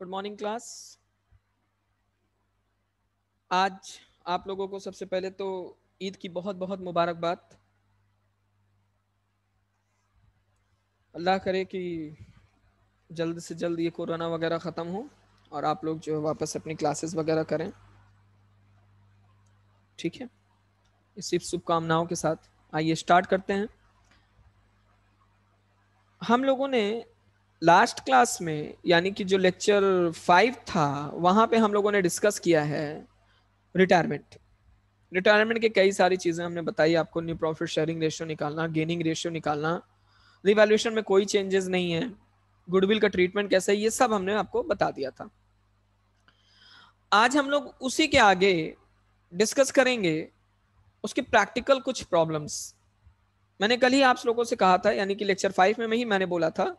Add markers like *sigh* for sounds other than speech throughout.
good morning class आज आप लोगों को सबसे पहले तो ईद की बहुत बहुत मुबारकबाद अल्लाह करे कि जल्द से जल्द ये कोरोना वगैरह ख़त्म हो और आप लोग जो है वापस अपनी क्लासेस वगैरह करें ठीक है इसी शुभकामनाओं के साथ आइए स्टार्ट करते हैं हम लोगों ने लास्ट क्लास में यानी कि जो लेक्चर फाइव था वहाँ पे हम लोगों ने डिस्कस किया है रिटायरमेंट रिटायरमेंट के कई सारी चीज़ें हमने बताई आपको न्यू प्रॉफिट शेयरिंग रेशियो निकालना गेनिंग रेशियो निकालना रिवैल्यूशन में कोई चेंजेस नहीं है गुडविल का ट्रीटमेंट कैसा है ये सब हमने आपको बता दिया था आज हम लोग उसी के आगे डिस्कस करेंगे उसके प्रैक्टिकल कुछ प्रॉब्लम्स मैंने कल ही आप लोगों से कहा था यानी कि लेक्चर फाइव में, में ही मैंने बोला था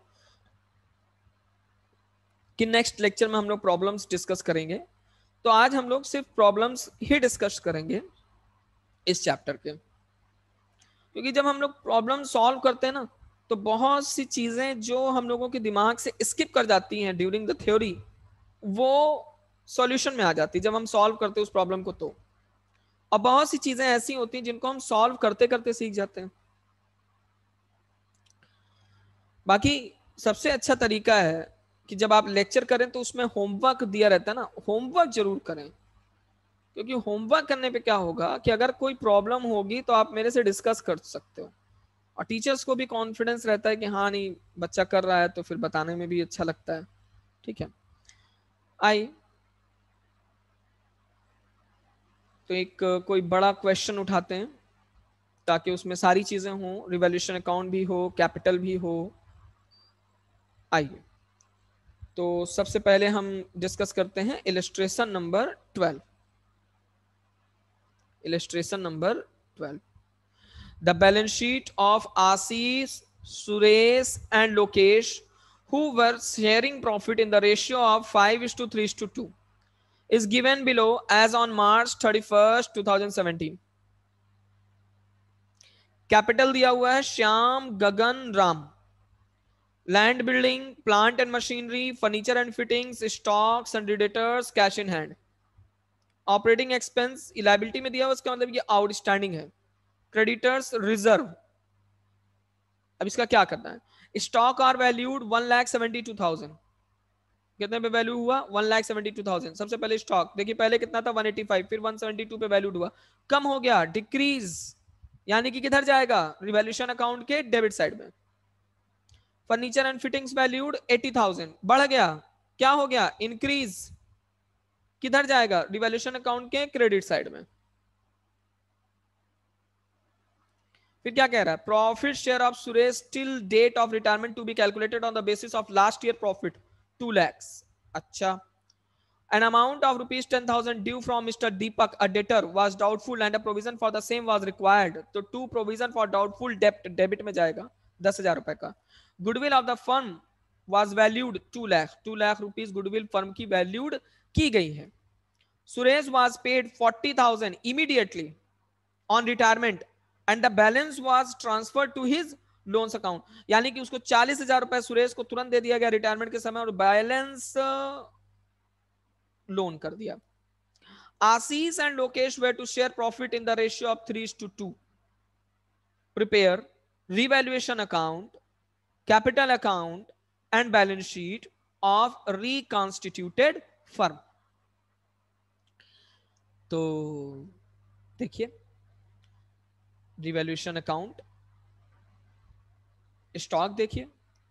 कि नेक्स्ट लेक्चर में हम लोग प्रॉब्लम्स डिस्कस करेंगे तो आज हम लोग सिर्फ प्रॉब्लम्स ही डिस्कस करेंगे इस चैप्टर के क्योंकि जब हम लोग प्रॉब्लम सॉल्व करते हैं ना तो बहुत सी चीज़ें जो हम लोगों के दिमाग से स्किप कर जाती हैं ड्यूरिंग द थ्योरी वो सॉल्यूशन में आ जाती है जब हम सॉल्व करते हैं उस प्रॉब्लम को तो और बहुत सी चीज़ें ऐसी होती हैं जिनको हम सॉल्व करते करते सीख जाते हैं बाकी सबसे अच्छा तरीका है कि जब आप लेक्चर करें तो उसमें होमवर्क दिया रहता है ना होमवर्क जरूर करें क्योंकि होमवर्क करने पे क्या होगा कि अगर कोई प्रॉब्लम होगी तो आप मेरे से डिस्कस कर सकते हो और टीचर्स को भी कॉन्फिडेंस रहता है कि हाँ नहीं बच्चा कर रहा है तो फिर बताने में भी अच्छा लगता है ठीक है आई तो एक कोई बड़ा क्वेश्चन उठाते हैं ताकि उसमें सारी चीजें हों रिवॉल्यूशन अकाउंट भी हो कैपिटल भी हो आइए तो सबसे पहले हम डिस्कस करते हैं illustration number twelve illustration number twelve the balance sheet of Ashish Suresh and Lokesh who were sharing profit in the ratio two three to two is is to 2 is given below as on march 31st 2017 capital दिया हुआ है Shyam Gagan Ram land building plant and machinery furniture and fittings stocks and creditors cash in hand operating expense liability में दिया हुआ इसका मतलब ये outstanding है क्रेडिटर्स रिजर्व अब इसका क्या करना है stock are valued one lakh seventy two thousand कितने पे वैल्यू हुआ one lakh seventy two thousand सबसे पहले स्टॉक देखिए पहले कितना था वन एटी फाइव फिर वन सेवेंटी टू पे वैल्यूड हुआ कम हो गया डिक्रीज यानी कि किधर जाएगा रिवेल्यूशन अकाउंट के डेबिट साइड में furniture and fittings valued eighty thousand बढ़ गया क्या हो गया इंक्रीज किधर जाएगा रिवेल्यूशन अकाउंट के क्रेडिट साइड में फिर क्या कह रहा है profit share of Suresh till date of retirement to be calculated on the basis of last year profit two lakhs अच्छा an amount of rupees ten thousand due from mr deepak a debtor was doubtful and a provision for the same was required So, तो two provision for doubtful debt debit में जाएगा दस हजार रुपए का goodwill of the firm was valued two lakh two lakh rupees goodwill firm की valued की गई है Suresh was paid forty thousand immediately on retirement and the balance was transfer to his loans account यानी कि उसको चालीस हजार रुपए सुरेश को तुरंत दे दिया गया रिटायरमेंट के समय और बैलेंस लोन कर दिया Ashish and Lokesh were to share profit in the ratio of three to two prepare revaluation account capital account and balance sheet of reconstituted firm तो देखिए रिवेल्यूशन अकाउंट स्टॉक देखिए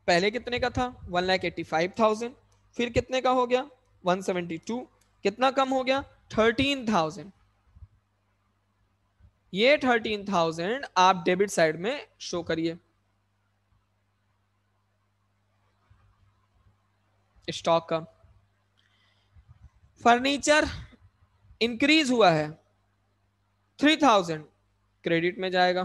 पहले कितने का था one lakh eighty five thousand फिर कितने का हो गया वन सेवेंटी टू कितना कम हो गया थर्टीन थाउजेंड ये थर्टीन थाउजेंड आप डेबिट साइड में शो करिए स्टॉक का फर्नीचर इंक्रीज हुआ है थ्री थाउजेंड क्रेडिट में जाएगा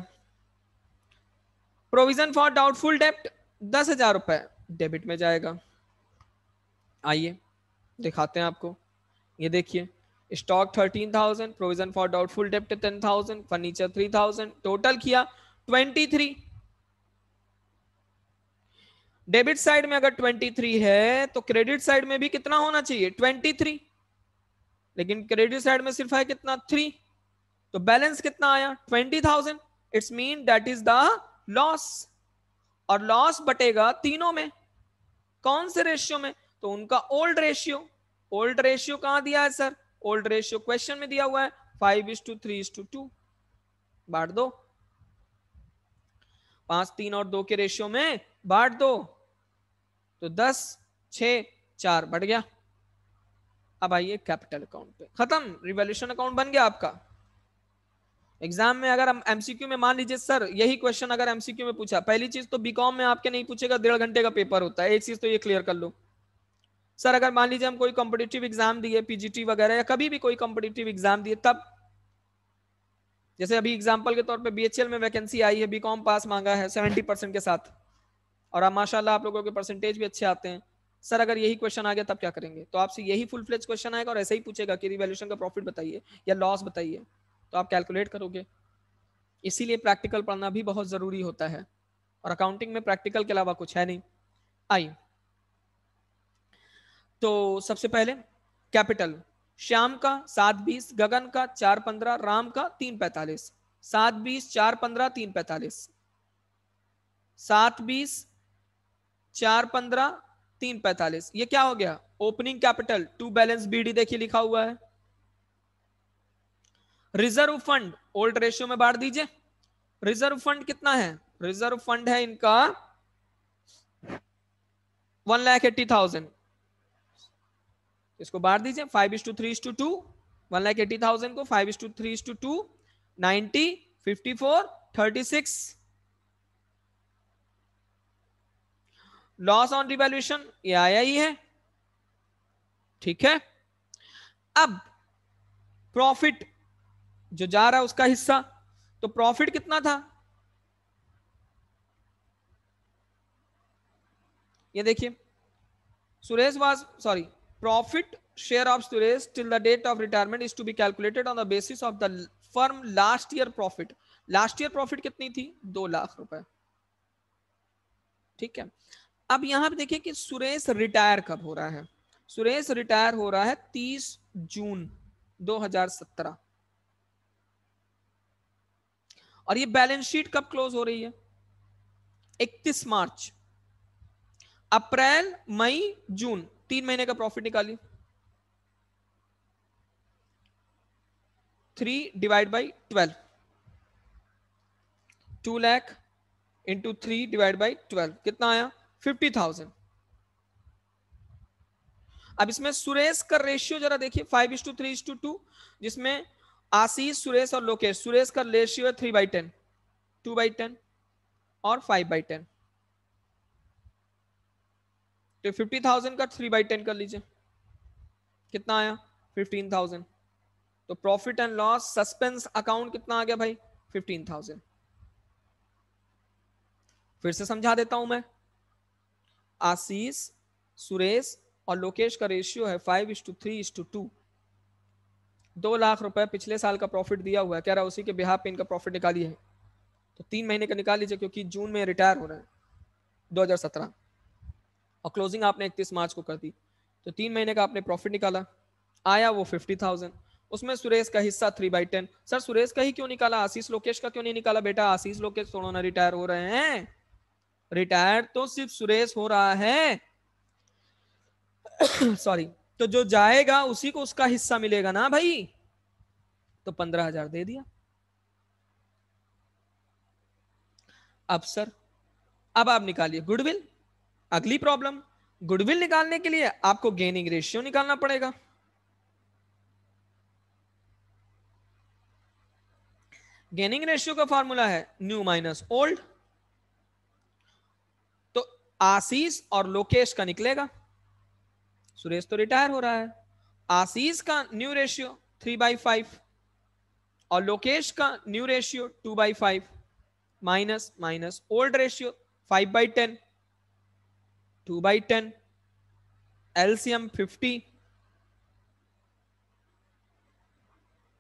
प्रोविजन फॉर डाउटफुल डेप्ट दस हजार रुपए डेबिट में जाएगा आइए दिखाते हैं आपको ये देखिए stock thirteen thousand provision for doubtful डेप्ट ten thousand furniture three thousand total किया ट्वेंटी थ्री डेबिट साइड में अगर 23 है तो क्रेडिट साइड में भी कितना होना चाहिए 23 लेकिन क्रेडिट साइड में सिर्फ है कितना थ्री तो बैलेंस कितना आया twenty thousand it's mean that is the loss और लॉस बटेगा तीनों में कौन से रेशियो में तो उनका ओल्ड रेशियो ओल्ड रेशियो कहां दिया है सर ओल्ड रेशियो क्वेश्चन में दिया हुआ है five is to three is to two बांट दो पांच तीन और दो के रेशियो में बांट दो तो दस छ चार बढ़ गया अब आइए कैपिटल अकाउंट पे खत्म रिवॉल्यूशन अकाउंट बन गया आपका एग्जाम में अगर हम एमसीक्यू में मान लीजिए सर यही क्वेश्चन अगर एमसीक्यू में पूछा पहली चीज तो बीकॉम में आपके नहीं पूछेगा डेढ़ घंटे का पेपर होता है एक चीज तो ये क्लियर कर लो सर अगर मान लीजिए हम कोई कॉम्पिटेटिव एग्जाम दिए पीजीटी वगैरह या कभी भी कोई कॉम्पिटेटिव एग्जाम दिए तब जैसे अभी एग्जाम्पल के तौर पर बी में वैकेंसी आई है बीकॉम पास मांगा है सेवेंटी परसेंट के साथ और आप माशाल्लाह आप लोगों के परसेंटेज भी अच्छे आते हैं सर अगर यही क्वेश्चन आ गया तब क्या करेंगे तो आपसे यही फुल फ्लेज क्वेश्चन आएगा और ऐसे ही पूछेगा कि रिवेल्यूशन का प्रॉफिट बताइए या लॉस बताइए तो आप कैलकुलेट करोगे इसीलिए प्रैक्टिकल पढ़ना भी बहुत ज़रूरी होता है और अकाउंटिंग में प्रैक्टिकल के अलावा कुछ है नहीं आई तो सबसे पहले कैपिटल श्याम का सात बीस गगन का चार पंद्रह राम का तीन पैतालीस सात बीस चार पंद्रह तीन पैतालीस सात बीस चार पंद्रह तीन पैंतालीस ये क्या हो गया opening capital to balance B D देखिए लिखा हुआ है रिजर्व फंड ओल्ड रेशियो में बांट दीजिए रिजर्व फंड कितना है रिजर्व फंड है इनका वन लाख एट्टी थाउजेंड इसको बांट दीजिए five is to three is to to one lakh eighty thousand को five is to three is to two ninety fifty four thirty six loss on revaluation ये आया ही है ठीक है अब प्रॉफिट जो जा रहा है उसका हिस्सा तो प्रॉफिट कितना था ये देखिए Suresh was sorry profit share of Suresh till the date of retirement is to be calculated on the basis of the firm last year profit last year profit कितनी थी दो लाख रुपए ठीक है अब यहां पे देखिए कि सुरेश रिटायर कब हो रहा है सुरेश रिटायर हो रहा है 30 जून 2017 और ये बैलेंस शीट कब क्लोज हो रही है 31 मार्च अप्रैल मई जून तीन महीने का प्रॉफिट निकाली three divide by twelve two lakh into three divide by twelve कितना आया फिफ्टी थाउजेंड अब इसमें सुरेश का रेशियो जरा देखिए five is to three is to two जिसमें आशीष सुरेश और लोकेश सुरेश का रेशियो है three by ten two by ten और फाइव बाई टेन तो फिफ्टी थाउजेंड का थ्री बाई टेन कर लीजिए कितना आया फिफ्टीन थाउजेंड तो profit and loss suspense account कितना आ गया भाई फिफ्टीन थाउजेंड फिर से समझा देता हूं मैं आशीष सुरेश और लोकेश का रेशियो है five is to three is to two दो लाख रुपए पिछले साल का प्रॉफिट दिया हुआ है कह रहा है उसी के बिहार पे इनका प्रॉफिट निकालिए तो तीन महीने का निकाल लीजिए क्योंकि जून में रिटायर हो रहे हैं 2017 और क्लोजिंग आपने 31 मार्च को कर दी तो तीन महीने का आपने प्रॉफिट निकाला आया वो 50,000 उसमें सुरेश का हिस्सा three by ten sir Suresh का ही क्यों निकाला आशीष लोकेश का क्यों नहीं निकाला बेटा आशीष लोकेश थोड़ा ना रिटायर हो रहे हैं रिटायर तो सिर्फ सुरेश हो रहा है सॉरी *coughs* तो जो जाएगा उसी को उसका हिस्सा मिलेगा ना भाई तो पंद्रह हजार दे दिया अब सर अब आप निकालिए गुडविल अगली प्रॉब्लम गुडविल निकालने के लिए आपको गेनिंग रेशियो निकालना पड़ेगा गेनिंग रेशियो का फॉर्मूला है न्यू माइनस ओल्ड आशीष और लोकेश का निकलेगा सुरेश तो रिटायर हो रहा है आशीष का new ratio three by five और लोकेश का new ratio two by five minus minus old ratio five by ten two by ten LCM fifty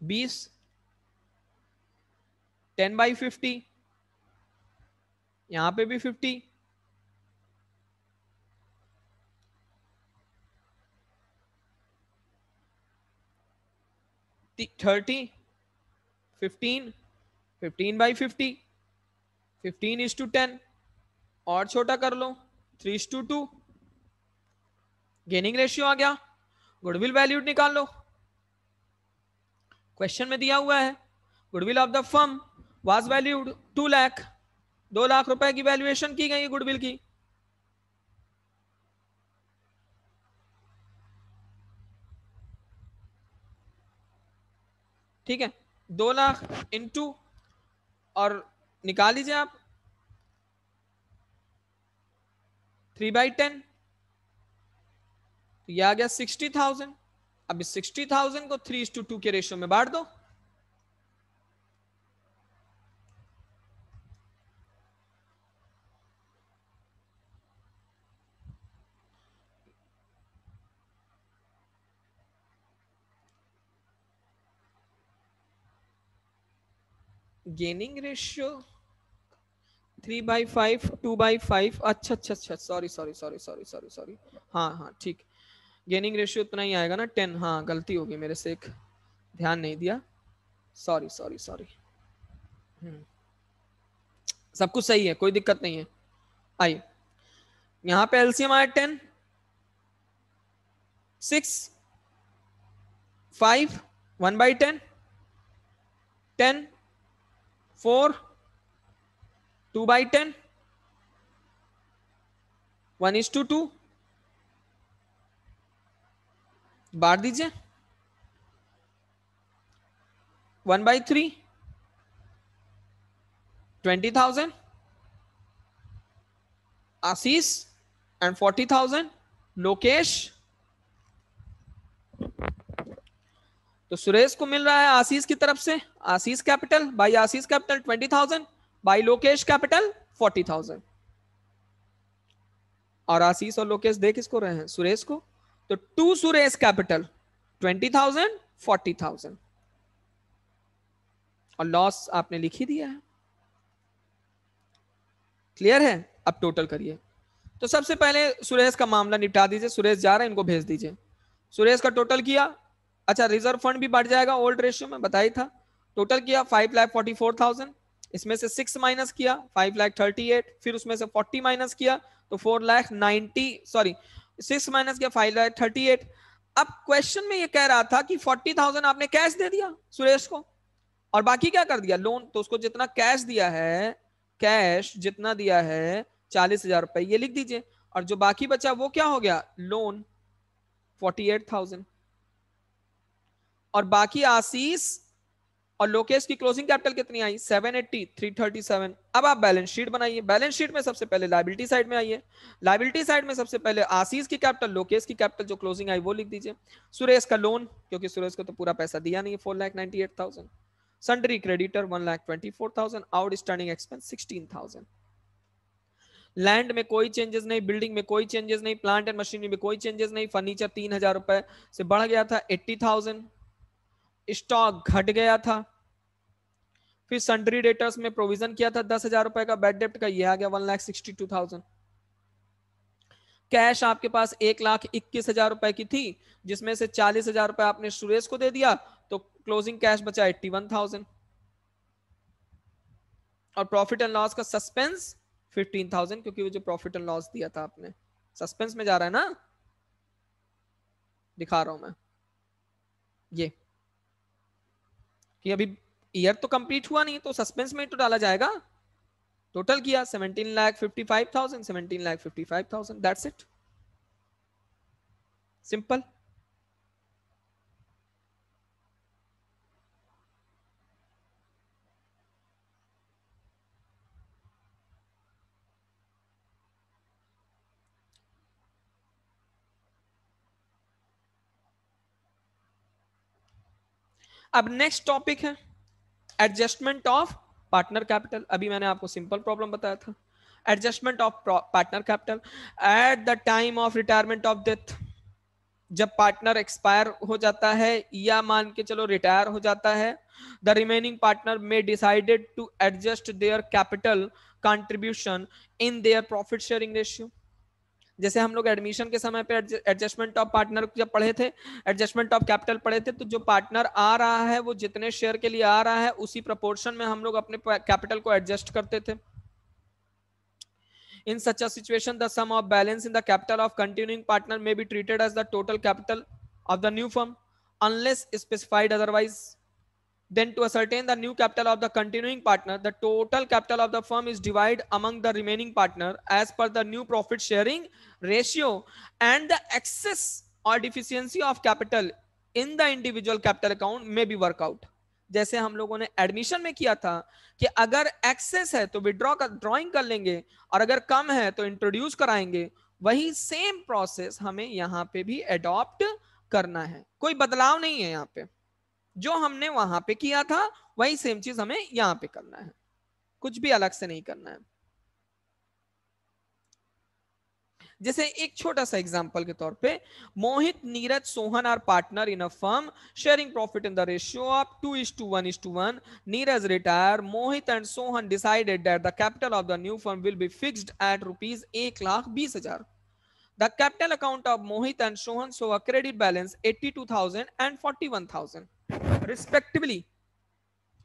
बीस टेन बाई फिफ्टी यहां पे भी fifty thirty fifteen fifteen by fifty fifteen is to ten और छोटा कर लो three is to two gaining ratio आ गया गुडविल वैल्यूड निकाल लो क्वेश्चन में दिया हुआ है goodwill of the firm was valued two lakh दो लाख रुपए की वैल्यूएशन की गई गुडविल की ठीक है दो लाख इंटू और निकाल लीजिए आप थ्री बाई टेन तो यह आ गया सिक्सटी थाउजेंड अब इस सिक्सटी थाउजेंड को थ्री इंस टू टू के रेशियो में बांट दो gaining ratio three by five two by five अच्छा अच्छा अच्छा sorry sorry sorry sorry sorry sorry हाँ हाँ ठीक गेनिंग रेशियो उतना ही आएगा ना टेन हाँ गलती होगी मेरे से एक ध्यान नहीं दिया सॉरी सॉरी सॉरी सब कुछ सही है कोई दिक्कत नहीं है आइए यहाँ पे एलसीएम आया ten six five one by ten ten four two by ten one is to two बांट दीजिए one by three twenty thousand Ashish and forty thousand Lokesh तो सुरेश को मिल रहा है आशीष की तरफ से Ashish capital by Ashish capital twenty thousand by Lokesh capital forty thousand और आशीष और लोकेश देख इसको रहे हैं सुरेश को तो to Suresh capital twenty thousand forty thousand और लॉस आपने लिख ही दिया है क्लियर है अब टोटल करिए तो सबसे पहले सुरेश का मामला निपटा दीजिए सुरेश जा रहे हैं इनको भेज दीजिए सुरेश का टोटल किया अच्छा रिजर्व फंड भी बढ़ जाएगा ओल्ड रेशियो में बताया था टोटल किया five lakh forty four thousand इसमें से सिक्स माइनस किया फाइव लाख थर्टी एट फिर उसमें से फोर्टी माइनस किया तो four lakh ninety sorry six minus किया फाइव लाख थर्टी एट अब क्वेश्चन में ये कह रहा था कि फोर्टी थाउजेंड आपने कैश दे दिया सुरेश को और बाकी क्या कर दिया लोन तो उसको जितना कैश दिया है कैश जितना दिया है चालीस हजार रुपए ये लिख दीजिए और जो बाकी बचा वो क्या हो गया लोन फोर्टी एट थाउजेंड और बाकी आशीष और लोकेश की क्लोजिंग कैपिटल कितनी आई 780 337 अब आप बैलेंस शीट बनाइए बैलेंस शीट में सबसे पहले लाइबिलिटी साइड में आइए लाइबिलिटी साइड में सबसे पहले आशीष की कैपिटल लोकेश की कैपिटल जो क्लोजिंग आई वो लिख दीजिए सुरेश का लोन क्योंकि सुरेश को तो पूरा पैसा दिया नहीं four lakh ninety eight thousand sundry creditor one lakh twenty four thousand outstanding expense sixteen thousand land में कोई चेंजेस नहीं बिल्डिंग में कोई चेंजेस नहीं प्लांट एंड मशीनरी में कोई चेंजेस नहीं फर्नीचर तीन हजार रुपए से बढ़ गया था एट्टी थाउजेंड स्टॉक घट गया था फिर सन्ड्री डेटर्स में प्रोविजन किया था दस हजार रुपए का बेड डेप्ट का ये आ गया one lakh sixty two thousand cash आपके पास एक लाख इक्कीस हजार रुपए की थी जिसमें से चालीस हजार रुपए आपने सुरेश को दे दिया तो क्लोजिंग कैश बचा एट्टी वन थाउजेंड और प्रॉफिट एंड लॉस का सस्पेंस फिफ्टीन थाउजेंड क्योंकि वो जो प्रॉफिट एंड लॉस दिया था आपने सस्पेंस में जा रहा है ना दिखा रहा हूं मैं ये कि अभी ईयर तो कंप्लीट हुआ नहीं तो सस्पेंस में तो डाला जाएगा टोटल किया seventeen lakh fifty five thousand seventeen lakh fifty five thousand that's it simple अब नेक्स्ट टॉपिक है एडजस्टमेंट ऑफ पार्टनर कैपिटल अभी मैंने आपको सिंपल प्रॉब्लम बताया था adjustment of partner capital at the time of retirement of death जब partner expire हो जाता है या मान के चलो रिटायर हो जाता है द रिमेनिंग पार्टनर में decided to adjust their capital contribution in their profit sharing ratio जैसे हम लोग एडमिशन के समय पे एडजस्टमेंट ऑफ पार्टनर जब पढ़े थे एडजस्टमेंट ऑफ कैपिटल पढ़े थे तो जो पार्टनर आ रहा है वो जितने शेयर के लिए आ रहा है उसी प्रपोर्शन में हम लोग अपने कैपिटल को एडजस्ट करते थे in such situation the sum of balance in the capital of continuing partner में be treated as the total capital of the new form unless specified otherwise then to ascertain the new capital of the continuing partner the total capital of the firm is divided among the remaining partner as per the new profit sharing ratio and the excess or deficiency of capital in the individual capital account may be work out जैसे हम लोगों ने admission में किया था कि अगर access है तो विड्रॉ का ड्रॉइंग कर लेंगे और अगर कम है तो इंट्रोड्यूस कराएंगे वही सेम प्रोसेस हमें यहां पे भी एडॉप्ट करना है कोई बदलाव नहीं है यहां पे जो हमने वहां पे किया था वही सेम चीज हमें यहां पे करना है कुछ भी अलग से नहीं करना है जैसे एक छोटा सा एग्जांपल के तौर पे Mohit Neeraj Sohan are partner in a firm sharing profit in the ratio of two is to one is to one Neeraj retire Mohit and Sohan decided that the capital of the new firm will be fixed at rupees एक लाख बीस हजार the capital account of Mohit and Sohan show a credit balance eighty two thousand and forty one thousand respectively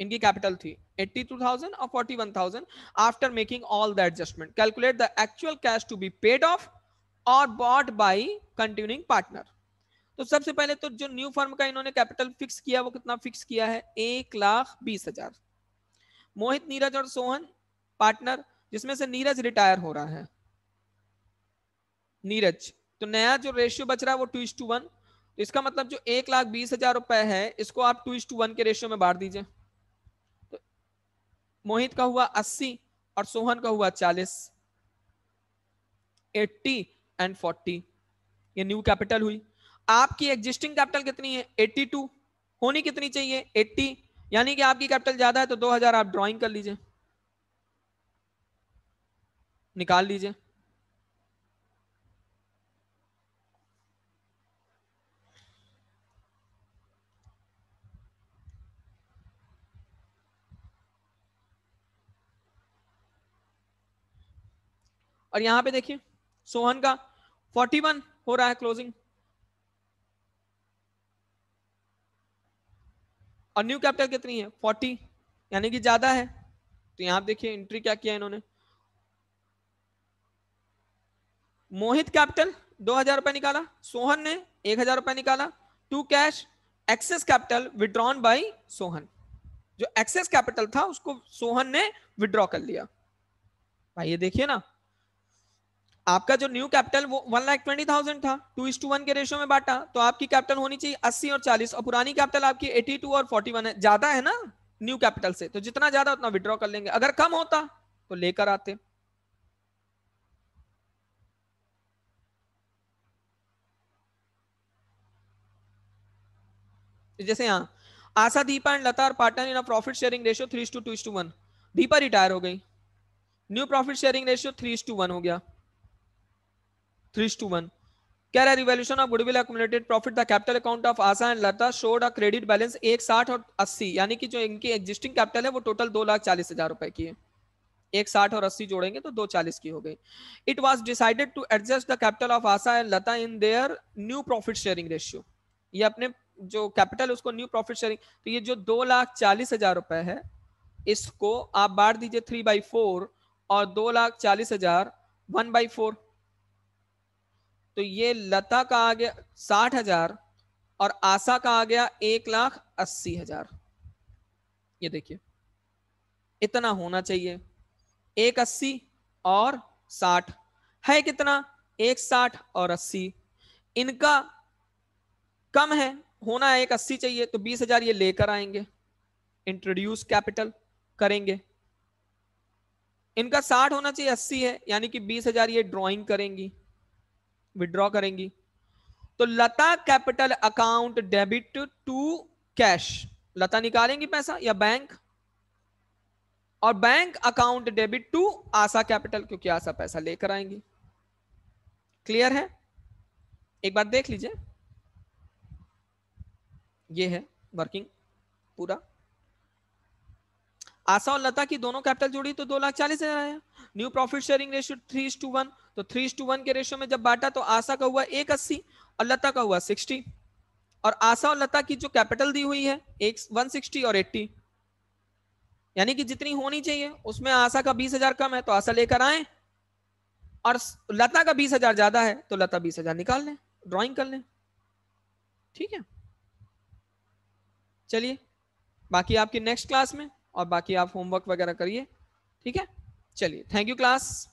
इनकी कैपिटल थी 82,000 और 41,000 after making all the adjustment calculate the actual cash to be paid off और bought by continuing partner तो सबसे पहले तो जो न्यू फर्म का इन्होंने कैपिटल फिक्स किया वो कितना फिक्स किया है एक लाख बीस हजार मोहित नीरज और सोहन पार्टनर जिसमें से नीरज रिटायर हो रहा है नीरज तो नया जो रेशियो बच रहा है वो टू इज टू वन तो इसका मतलब जो एक लाख बीस हजार रुपए है इसको आप टू इस टू वन के रेशियो में बांट दीजिए तो मोहित का हुआ अस्सी और सोहन का हुआ चालीस एट्टी एंड फोर्टी ये न्यू कैपिटल हुई आपकी एग्जिस्टिंग कैपिटल कितनी है एट्टी टू होनी कितनी चाहिए एट्टी यानी कि आपकी कैपिटल ज्यादा है तो दो हजार आप ड्रॉइंग कर लीजिए निकाल लीजिए और यहां पे देखिए सोहन का 41 हो रहा है क्लोजिंग और न्यू कैपिटल कितनी है 40 यानी कि ज्यादा है तो यहां देखिए एंट्री क्या किया इन्होंने मोहित कैपिटल दो हजार रुपए निकाला सोहन ने एक हजार रुपए निकाला to cash excess capital withdrawn by Sohan जो एक्सेस कैपिटल था उसको सोहन ने विड्रॉ कर लिया भाई ये देखिए ना आपका जो न्यू कैपिटल वो वन लाख ट्वेंटी थाउजेंड था टू इस टू वन के रेशियो में बांटा तो आपकी कैपिटल होनी चाहिए अस्सी और चालीस और पुरानी कैपिटल आपकी एटी टू और फोर्टी वन है ज्यादा है ना न्यू कैपिटल से तो जितना ज्यादा उतना विड्रॉ कर लेंगे अगर कम होता तो लेकर आते जैसे यहां आशा दीपा एंड लता और partner in profit sharing ratio three to two to one Deepa retire हो गई new profit sharing ratio three to one हो गया थ्री टू वन क्या रहा revaluation of goodwill accumulated profit the capital account of Asha and Lata showed a credit balance एक साठ और अस्सी यानी कि जो इनकी एग्जिस्टिंग कैपिटल है वो टोटल दो लाख चालीस हजार रुपए की है एक साठ और अस्सी जोड़ेंगे तो दो चालीस की हो गई it was decided to adjust the capital of Asha and Lata in their new profit sharing ratio ये अपने जो कैपिटल उसको न्यू प्रॉफिट शेयरिंग तो ये जो दो लाख चालीस हजार रुपए है इसको आप बांट दीजिए थ्री बाई फोर और दो लाख चालीस हजार वन बाई फोर तो ये लता का आ गया साठ हजार और आशा का आ गया एक लाख अस्सी हजार ये देखिए इतना होना चाहिए एक अस्सी और साठ है कितना एक साठ और अस्सी इनका कम है होना है एक अस्सी चाहिए तो बीस हजार ये लेकर आएंगे इंट्रोड्यूस कैपिटल करेंगे इनका साठ होना चाहिए अस्सी है यानी कि बीस हजार ये ड्राइंग करेंगी विड्रॉ करेंगी तो Lata capital account debit to cash Lata निकालेंगी पैसा या बैंक और bank account debit to Asha capital क्योंकि आशा पैसा लेकर आएंगी क्लियर है एक बार देख लीजिए ये है वर्किंग पूरा आशा और लता की दोनों कैपिटल जोड़ी तो दो लाख चालीस हजार आया new profit sharing ratio three to one तो थ्री टू वन के रेशियो में जब बांटा तो आशा का हुआ एक अस्सी और लता का हुआ सिक्सटी और आशा और लता की जो कैपिटल दी हुई है एक वन सिक्सटी और एट्टी यानी कि जितनी होनी चाहिए उसमें आशा का बीस हजार कम है तो आशा लेकर आए और लता का बीस हजार ज्यादा है तो लता बीस हजार निकाल लें ड्रॉइंग कर लें ठीक है चलिए बाकी आपकी नेक्स्ट क्लास में और बाकी आप होमवर्क वगैरह करिए ठीक है चलिए थैंक यू क्लास